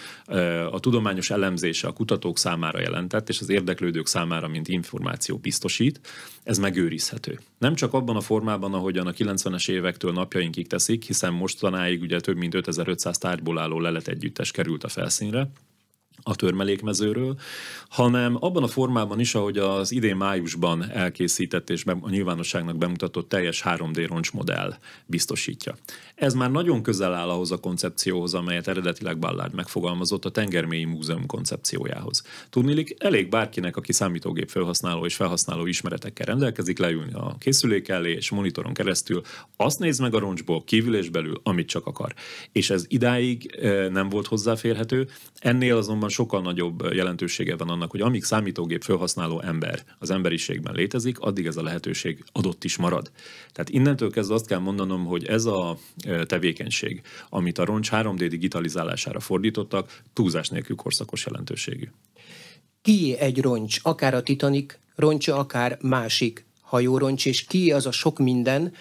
a tudományos elemzése a kutatók számára jelentett, és az érdeklődők számára, mint információ biztosít, ez megőrizhető. Nem csak abban a formában, ahogyan a 90-es évektől napjainkig teszik, hiszen mostanáig ugye több mint 5500 tárgyból álló leletegyüttes került a felszínre, a törmelékmezőről, hanem abban a formában is, ahogy az idén májusban elkészített és a nyilvánosságnak bemutatott teljes 3D roncsmodell biztosítja. Ez már nagyon közel áll ahhoz a koncepcióhoz, amelyet eredetileg Ballard megfogalmazott a tengermélyi múzeum koncepciójához. Tudnilik, elég bárkinek, aki számítógép felhasználó és felhasználó ismeretekkel rendelkezik, leülni a készülék elé és monitoron keresztül, azt néz meg a roncsból kívül és belül, amit csak akar. És ez idáig eh, nem volt hozzáférhető, ennél azonban sokkal nagyobb jelentősége van annak, hogy amíg számítógép felhasználó ember az emberiségben létezik, addig ez a lehetőség adott is marad. Tehát innentől kezdve azt kell mondanom, hogy ez a tevékenység, amit a roncs 3D digitalizálására fordítottak, túlzás nélkül korszakos jelentőségű. Ki egy roncs, akár a Titanic roncsa, akár másik hajóroncs, és ki az a sok minden,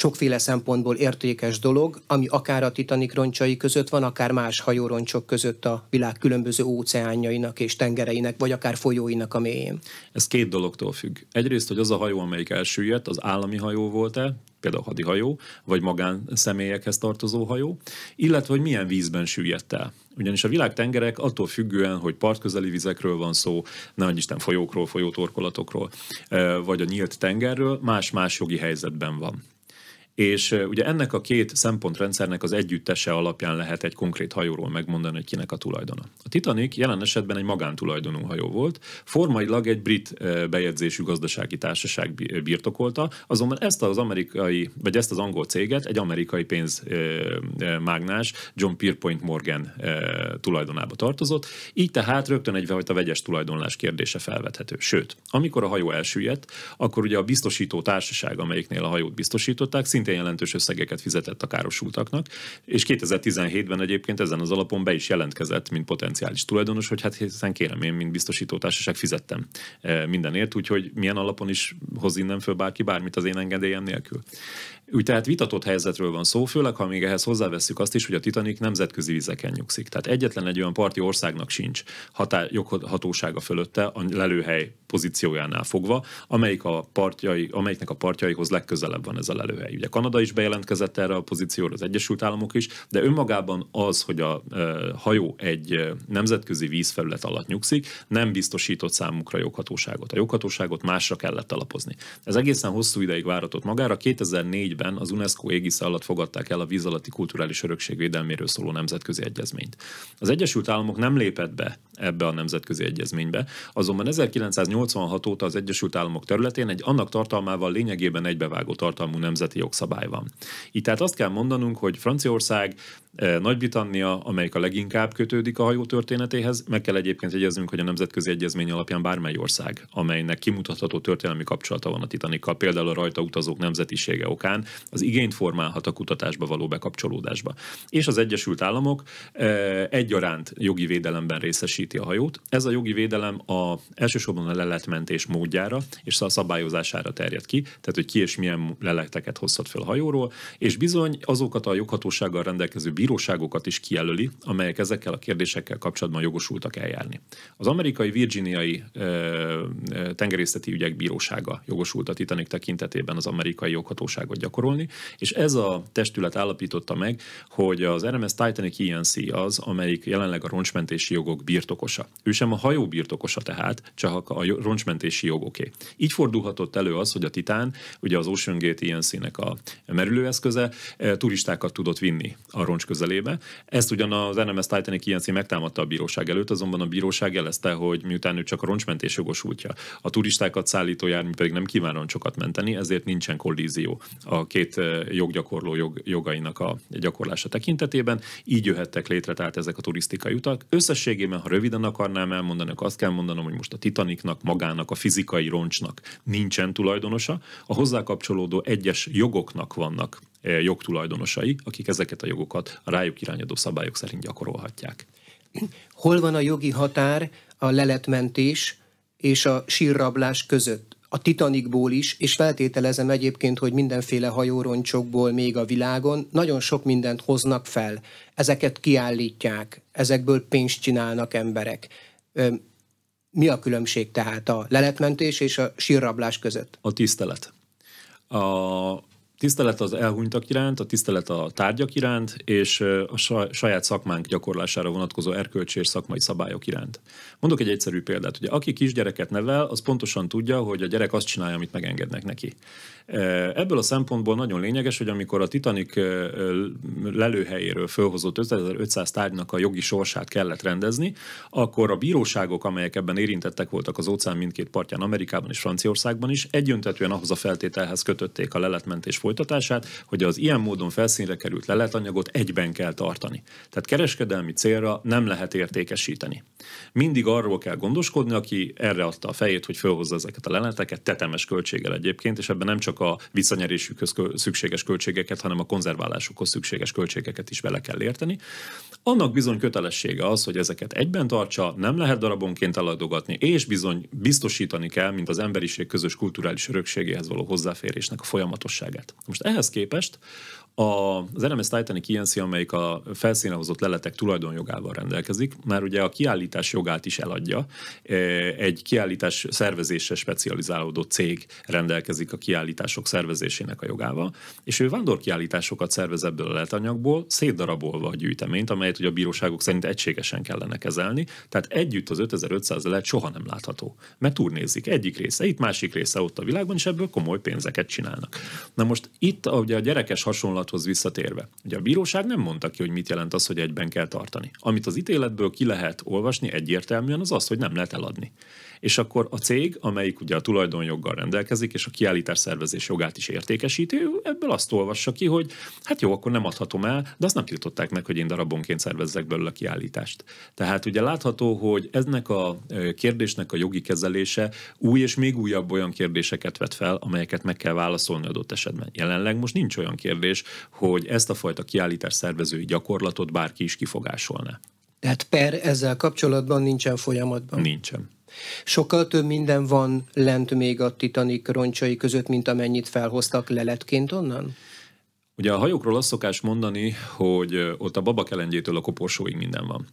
sokféle szempontból értékes dolog, ami akár a Titanic roncsai között van, akár más hajóroncsok között a világ különböző óceánjainak és tengereinek, vagy akár folyóinak a mélyén. Ez két dologtól függ. Egyrészt, hogy az a hajó, amelyik elsüllyedt, az állami hajó volt-e, például hadihajó, vagy magánszemélyekhez tartozó hajó, illetve hogy milyen vízben süllyedt el. Ugyanis a világtengerek attól függően, hogy partközeli vizekről van szó, ne Isten folyókról, folyótorkolatokról, eh, vagy a nyílt tengerről, más-más jogi helyzetben van. És ugye ennek a két szempontrendszernek az együttese alapján lehet egy konkrét hajóról megmondani, hogy kinek a tulajdona. A Titanic jelen esetben egy magántulajdonú hajó volt, formailag egy brit bejegyzésű gazdasági társaság birtokolta, azonban ezt az amerikai, vagy ezt az angol céget egy amerikai pénzmágnás John Pierpoint Morgan tulajdonába tartozott, így tehát rögtön egyfajta vegyes tulajdonlás kérdése felvethető. Sőt, amikor a hajó elsüllyedt, akkor ugye a biztosító társaság, amelyiknél a hajót biztosították, szintén szintén jelentős összegeket fizetett a károsultaknak, és 2017-ben egyébként ezen az alapon be is jelentkezett, mint potenciális tulajdonos, hogy hát hiszen kérem, én mint biztosítótársaság fizettem eh, mindenért, úgyhogy milyen alapon is hoz innen föl bárki bármit az én engedélyem nélkül. Úgy tehát vitatott helyzetről van szó, főleg ha még ehhez hozzáveszünk azt is, hogy a Titanic nemzetközi vizeken nyugszik. Tehát egyetlen egy olyan parti országnak sincs hatá- joghatósága fölötte a lelőhely pozíciójánál fogva, amelyik a partjai, amelyiknek a partjaihoz legközelebb van ez a lelőhely. Ugye Kanada is bejelentkezett erre a pozícióra, az Egyesült Államok is, de önmagában az, hogy a e, hajó egy nemzetközi vízfelület alatt nyugszik, nem biztosított számukra joghatóságot. A joghatóságot másra kellett alapozni. Ez egészen hosszú ideig váratott magára. 2004 2001-ben az UNESCO égisze alatt fogadták el a víz alatti kulturális örökség védelméről szóló nemzetközi egyezményt. Az Egyesült Államok nem lépett be ebbe a nemzetközi egyezménybe, azonban 1986 óta az Egyesült Államok területén egy annak tartalmával lényegében egybevágó tartalmú nemzeti jogszabály van. Itt tehát azt kell mondanunk, hogy Franciaország, eh, Nagy-Britannia, amelyik a leginkább kötődik a hajó történetéhez, meg kell egyébként jegyeznünk, hogy a nemzetközi egyezmény alapján bármely ország, amelynek kimutatható történelmi kapcsolata van a Titanikkal, például a rajta utazók nemzetisége okán, az igényt formálhat a kutatásba való bekapcsolódásba. És az Egyesült Államok e, egyaránt jogi védelemben részesíti a hajót. Ez a jogi védelem a, elsősorban a leletmentés módjára és a szabályozására terjed ki, tehát hogy ki és milyen leleteket hozhat fel a hajóról, és bizony azokat a joghatósággal rendelkező bíróságokat is kijelöli, amelyek ezekkel a kérdésekkel kapcsolatban jogosultak eljárni. Az amerikai Virginiai ö, e, e, tengerészeti ügyek bírósága jogosult a Titanic tekintetében az amerikai joghatóságot gyakorlatilag gyakorolni, és ez a testület állapította meg, hogy az RMS Titanic INC e az, amelyik jelenleg a roncsmentési jogok birtokosa. Ő sem a hajó birtokosa tehát, csak a roncsmentési jogoké. Így fordulhatott elő az, hogy a Titán, ugye az Ocean Gate INC-nek e a merülőeszköze, e, turistákat tudott vinni a roncs közelébe. Ezt ugyan az RMS Titanic INC megtámadta a bíróság előtt, azonban a bíróság jelezte, hogy miután ő csak a roncsmentés jogosultja, a turistákat szállító jármű pedig nem kíván roncsokat menteni, ezért nincsen kollízió a két joggyakorló jog, jogainak a gyakorlása tekintetében. Így jöhettek létre tehát ezek a turisztikai utak. Összességében, ha röviden akarnám elmondani, akkor azt kell mondanom, hogy most a titaniknak magának, a fizikai roncsnak nincsen tulajdonosa, a hozzá kapcsolódó egyes jogoknak vannak jogtulajdonosai, akik ezeket a jogokat a rájuk irányadó szabályok szerint gyakorolhatják. Hol van a jogi határ a leletmentés és a sírrablás között? a Titanicból is, és feltételezem egyébként, hogy mindenféle hajóroncsokból még a világon nagyon sok mindent hoznak fel, ezeket kiállítják, ezekből pénzt csinálnak emberek. Mi a különbség tehát a leletmentés és a sírrablás között? A tisztelet. A, tisztelet az elhunytak iránt, a tisztelet a tárgyak iránt, és a saját szakmánk gyakorlására vonatkozó erkölcsi és szakmai szabályok iránt. Mondok egy egyszerű példát. Ugye, aki kisgyereket nevel, az pontosan tudja, hogy a gyerek azt csinálja, amit megengednek neki. Ebből a szempontból nagyon lényeges, hogy amikor a Titanic lelőhelyéről fölhozott 5500 tárgynak a jogi sorsát kellett rendezni, akkor a bíróságok, amelyek ebben érintettek voltak az óceán mindkét partján, Amerikában és Franciaországban is, egyöntetően ahhoz a feltételhez kötötték a leletmentés folytatását, hogy az ilyen módon felszínre került leletanyagot egyben kell tartani. Tehát kereskedelmi célra nem lehet értékesíteni. Mindig arról kell gondoskodni, aki erre adta a fejét, hogy felhozza ezeket a leleteket, tetemes költséggel egyébként, és ebben nem csak a visszanyerésükhöz szükséges költségeket, hanem a konzerválásukhoz szükséges költségeket is bele kell érteni. Annak bizony kötelessége az, hogy ezeket egyben tartsa, nem lehet darabonként eladogatni, és bizony biztosítani kell, mint az emberiség közös kulturális örökségéhez való hozzáférésnek a folyamatosságát. Most ehhez képest a, az RMS Titanic INC, amelyik a felszínre hozott leletek tulajdonjogával rendelkezik, már ugye a kiállítás jogát is eladja. E, egy kiállítás szervezésre specializálódó cég rendelkezik a kiállítások szervezésének a jogával, és ő vándorkiállításokat szervez ebből a letanyagból, szétdarabolva a gyűjteményt, amelyet ugye a bíróságok szerint egységesen kellene kezelni, tehát együtt az 5500 lehet soha nem látható. Mert turnézik egyik része itt, másik része ott a világban, és ebből komoly pénzeket csinálnak. Na most itt ugye a gyerekes hasonlat javaslathoz visszatérve. Ugye a bíróság nem mondta ki, hogy mit jelent az, hogy egyben kell tartani. Amit az ítéletből ki lehet olvasni egyértelműen, az az, hogy nem lehet eladni és akkor a cég, amelyik ugye a tulajdonjoggal rendelkezik, és a kiállítás szervezés jogát is értékesíti, ebből azt olvassa ki, hogy hát jó, akkor nem adhatom el, de azt nem tiltották meg, hogy én darabonként szervezzek belőle a kiállítást. Tehát ugye látható, hogy eznek a kérdésnek a jogi kezelése új és még újabb olyan kérdéseket vet fel, amelyeket meg kell válaszolni adott esetben. Jelenleg most nincs olyan kérdés, hogy ezt a fajta kiállítás szervezői gyakorlatot bárki is kifogásolna. Tehát per ezzel kapcsolatban nincsen folyamatban? Nincsen. Sokkal több minden van lent még a Titanic roncsai között, mint amennyit felhoztak leletként onnan? Ugye a hajókról azt szokás mondani, hogy ott a babakelengyétől a koporsóig minden van.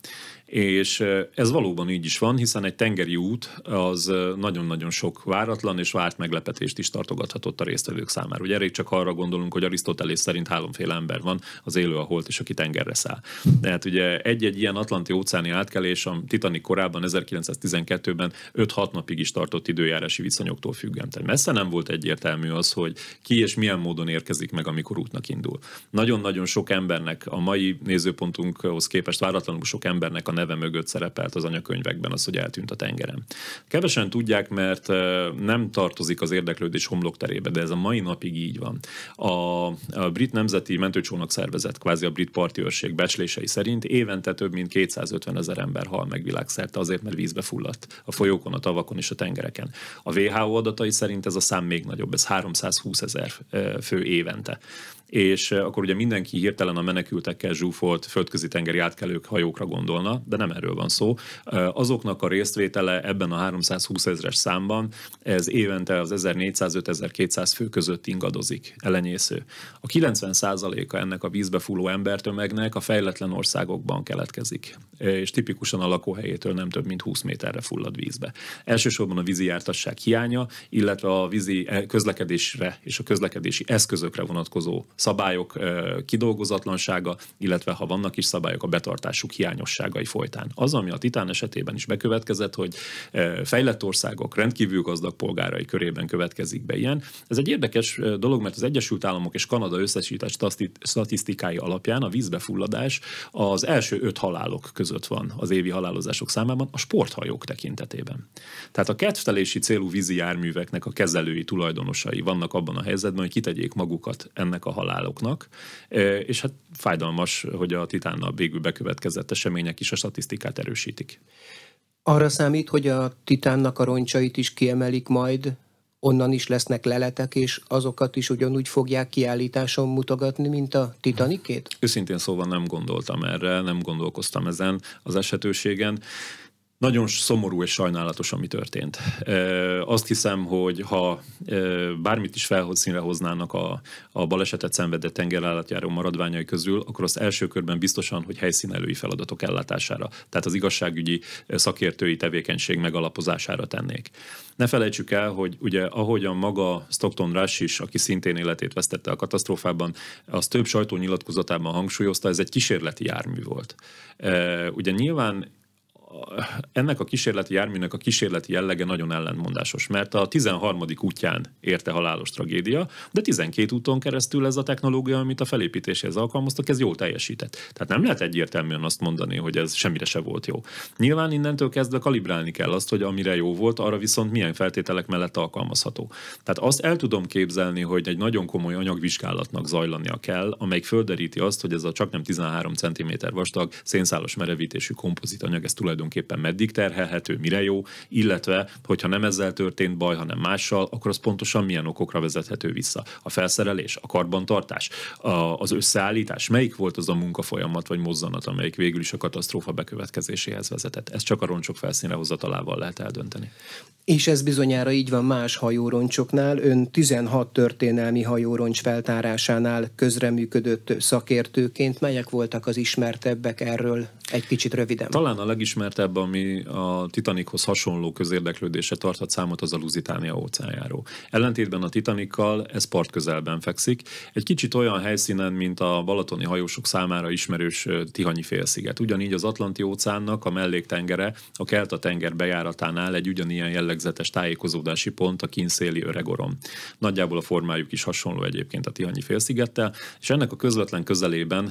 És ez valóban így is van, hiszen egy tengeri út az nagyon-nagyon sok váratlan és várt meglepetést is tartogathatott a résztvevők számára. Ugye elég csak arra gondolunk, hogy Arisztotelész szerint háromféle ember van, az élő, a holt és aki tengerre száll. De hát ugye egy-egy ilyen atlanti óceáni átkelés a Titanic korában 1912-ben 5-6 napig is tartott időjárási viszonyoktól függően. Tehát messze nem volt egyértelmű az, hogy ki és milyen módon érkezik meg, amikor útnak elindul. Nagyon-nagyon sok embernek, a mai nézőpontunkhoz képest váratlanul sok embernek a neve mögött szerepelt az anyakönyvekben az, hogy eltűnt a tengerem. Kevesen tudják, mert nem tartozik az érdeklődés homlokterébe, de ez a mai napig így van. A, a brit nemzeti mentőcsónak szervezet, kvázi a brit parti őrség becslései szerint évente több mint 250 ezer ember hal meg világszerte azért, mert vízbe fulladt a folyókon, a tavakon és a tengereken. A WHO adatai szerint ez a szám még nagyobb, ez 320 ezer fő évente és eh, akkor ugye mindenki hirtelen a menekültekkel zsúfolt földközi tengeri átkelők hajókra gondolna, de nem erről van szó. Eh, azoknak a résztvétele ebben a 320 ezres számban, ez évente az 1400-5200 fő között ingadozik, elenyésző. A 90%-a ennek a vízbe fúló embertömegnek a fejletlen országokban keletkezik, és tipikusan a lakóhelyétől nem több mint 20 méterre fullad vízbe. Elsősorban a vízi jártasság hiánya, illetve a vízi eh, közlekedésre és a közlekedési eszközökre vonatkozó szabályok kidolgozatlansága, illetve ha vannak is szabályok, a betartásuk hiányosságai folytán. Az, ami a Titán esetében is bekövetkezett, hogy fejlett országok rendkívül gazdag polgárai körében következik be ilyen. Ez egy érdekes dolog, mert az Egyesült Államok és Kanada összesítés statisztikái alapján a vízbefulladás az első öt halálok között van az évi halálozások számában a sporthajók tekintetében. Tehát a kettelési célú vízi járműveknek a kezelői tulajdonosai vannak abban a helyzetben, hogy kitegyék magukat ennek a halál haláloknak, és hát fájdalmas, hogy a titánnal végül bekövetkezett események is a statisztikát erősítik. Arra számít, hogy a titánnak a roncsait is kiemelik majd, onnan is lesznek leletek, és azokat is ugyanúgy fogják kiállításon mutogatni, mint a titanikét? Őszintén szóval nem gondoltam erre, nem gondolkoztam ezen az esetőségen. Nagyon szomorú és sajnálatos, ami történt. Azt hiszem, hogy ha bármit is színre hoznának a, a balesetet szenvedett tengerállatjáró maradványai közül, akkor az első körben biztosan, hogy helyszínelői feladatok ellátására, tehát az igazságügyi szakértői tevékenység megalapozására tennék. Ne felejtsük el, hogy ugye ahogyan maga Stockton Rush is, aki szintén életét vesztette a katasztrófában, az több sajtónyilatkozatában hangsúlyozta, ez egy kísérleti jármű volt. Ugye nyilván ennek a kísérleti járműnek a kísérleti jellege nagyon ellentmondásos, mert a 13. útján érte halálos tragédia, de 12 úton keresztül ez a technológia, amit a felépítéshez alkalmaztak, ez jól teljesített. Tehát nem lehet egyértelműen azt mondani, hogy ez semmire se volt jó. Nyilván innentől kezdve kalibrálni kell azt, hogy amire jó volt, arra viszont milyen feltételek mellett alkalmazható. Tehát azt el tudom képzelni, hogy egy nagyon komoly anyagvizsgálatnak zajlania kell, amelyik földeríti azt, hogy ez a csak nem 13 cm vastag szénszálos merevítésű kompozit anyag, ez tulajdonképpen tulajdonképpen meddig terhelhető, mire jó, illetve, hogyha nem ezzel történt baj, hanem mással, akkor az pontosan milyen okokra vezethető vissza. A felszerelés, a karbantartás, a, az összeállítás, melyik volt az a munkafolyamat vagy mozzanat, amelyik végül is a katasztrófa bekövetkezéséhez vezetett. Ez csak a roncsok felszínre hozatalával lehet eldönteni. És ez bizonyára így van más hajóroncsoknál. Ön 16 történelmi hajóroncs feltárásánál közreműködött szakértőként. Melyek voltak az ismertebbek erről egy kicsit röviden? Talán a legismertebb ebben ami a Titanichoz hasonló közérdeklődése tarthat számot az a Lusitánia óceánjáról. Ellentétben a Titanikkal ez part közelben fekszik, egy kicsit olyan helyszínen, mint a balatoni hajósok számára ismerős Tihanyi félsziget. Ugyanígy az Atlanti óceánnak a melléktengere a Kelta tenger bejáratánál egy ugyanilyen jellegzetes tájékozódási pont a kínszéli öregorom. Nagyjából a formájuk is hasonló egyébként a Tihanyi félszigettel, és ennek a közvetlen közelében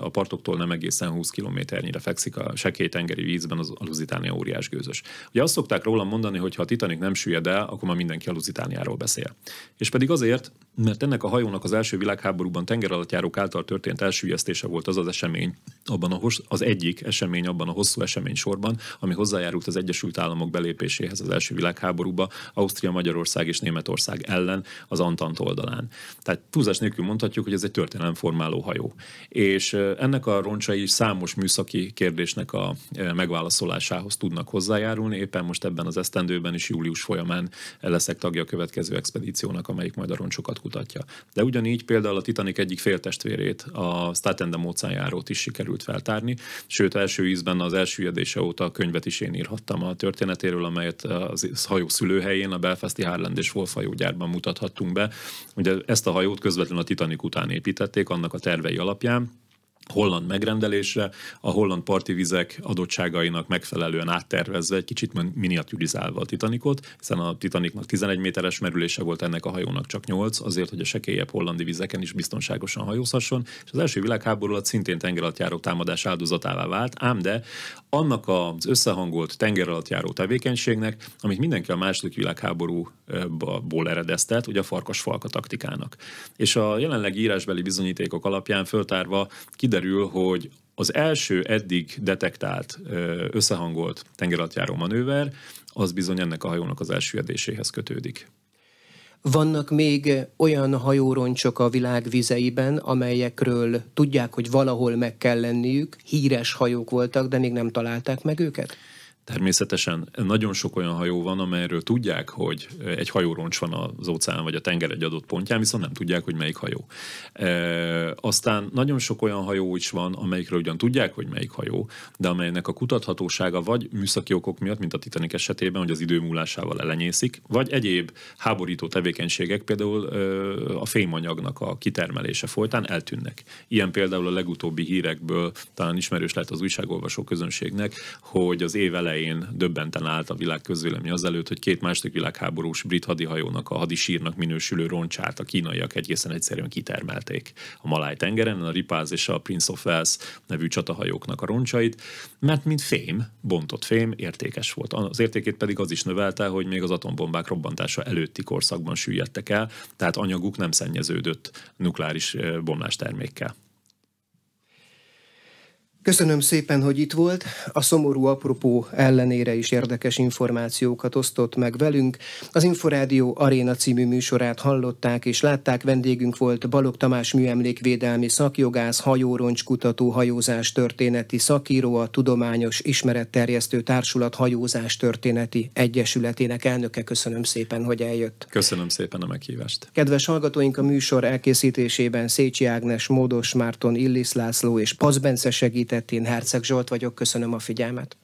a partoktól nem egészen 20 km-nyire fekszik a sekélytengeri vízben az aluzitánia óriás gőzös. Ugye azt szokták róla mondani, hogy ha a Titanic nem süllyed el, akkor már mindenki aluzitániáról beszél. És pedig azért, mert ennek a hajónak az első világháborúban tengeralattjárók által történt elsüllyesztése volt az az esemény, abban a hos, az egyik esemény abban a hosszú esemény sorban, ami hozzájárult az Egyesült Államok belépéséhez az első világháborúba, Ausztria, Magyarország és Németország ellen az Antant oldalán. Tehát túlzás nélkül mondhatjuk, hogy ez egy történelemformáló hajó. És ennek a roncsai számos műszaki kérdésnek a meg megválaszolásához tudnak hozzájárulni. Éppen most ebben az esztendőben is július folyamán leszek tagja a következő expedíciónak, amelyik majd a roncsokat kutatja. De ugyanígy például a Titanic egyik féltestvérét, a Statenda módszájárót is sikerült feltárni, sőt első ízben az jedése óta a könyvet is én írhattam a történetéről, amelyet az hajó szülőhelyén, a Belfasti Harland és Wolf hajógyárban mutathattunk be. Ugye ezt a hajót közvetlenül a Titanic után építették, annak a tervei alapján, holland megrendelésre, a holland parti vizek adottságainak megfelelően áttervezve, egy kicsit miniaturizálva a Titanicot, hiszen a Titanicnak 11 méteres merülése volt ennek a hajónak csak 8, azért, hogy a sekélyebb hollandi vizeken is biztonságosan hajózhasson, és az első világháború alatt szintén tengeralattjáró támadás áldozatává vált, ám de annak az összehangolt tenger alatt járó tevékenységnek, amit mindenki a második világháborúból eredeztet, ugye a farkas-falka taktikának. És a jelenlegi írásbeli bizonyítékok alapján föltárva kiderül, hogy az első eddig detektált, összehangolt tengeralattjáró manőver, az bizony ennek a hajónak az elsüllyedéséhez kötődik. Vannak még olyan hajóroncsok a világ vizeiben, amelyekről tudják, hogy valahol meg kell lenniük, híres hajók voltak, de még nem találták meg őket? Természetesen nagyon sok olyan hajó van, amelyről tudják, hogy egy hajóroncs van az óceán vagy a tenger egy adott pontján, viszont nem tudják, hogy melyik hajó. E, aztán nagyon sok olyan hajó is van, amelyikről ugyan tudják, hogy melyik hajó, de amelynek a kutathatósága vagy műszaki okok miatt, mint a Titanic esetében, hogy az idő múlásával elenyészik, vagy egyéb háborító tevékenységek, például e, a fémanyagnak a kitermelése folytán eltűnnek. Ilyen például a legutóbbi hírekből talán ismerős lehet az újságolvasó közönségnek, hogy az év elején elején döbbenten állt a világ közvélemény azelőtt, hogy két második világháborús brit hadihajónak a hadisírnak minősülő roncsát a kínaiak egészen egyszerűen kitermelték a Maláj tengeren, a Ripáz és a Prince of Wales nevű csatahajóknak a roncsait, mert mint fém, bontott fém értékes volt. Az értékét pedig az is növelte, hogy még az atombombák robbantása előtti korszakban süllyedtek el, tehát anyaguk nem szennyeződött nukleáris eh, bomlás termékkel. Köszönöm szépen, hogy itt volt. A szomorú apropó ellenére is érdekes információkat osztott meg velünk. Az Inforádió Aréna című műsorát hallották és látták. Vendégünk volt Balog Tamás műemlékvédelmi szakjogász, hajóroncs kutató, hajózás történeti szakíró, a Tudományos Ismeretterjesztő Társulat Hajózás Történeti Egyesületének elnöke. Köszönöm szépen, hogy eljött. Köszönöm szépen a meghívást. Kedves hallgatóink, a műsor elkészítésében Szécsi Ágnes, Módos Márton, Illis László és Pazbence segített Kettin Herceg Zsolt vagyok, köszönöm a figyelmet.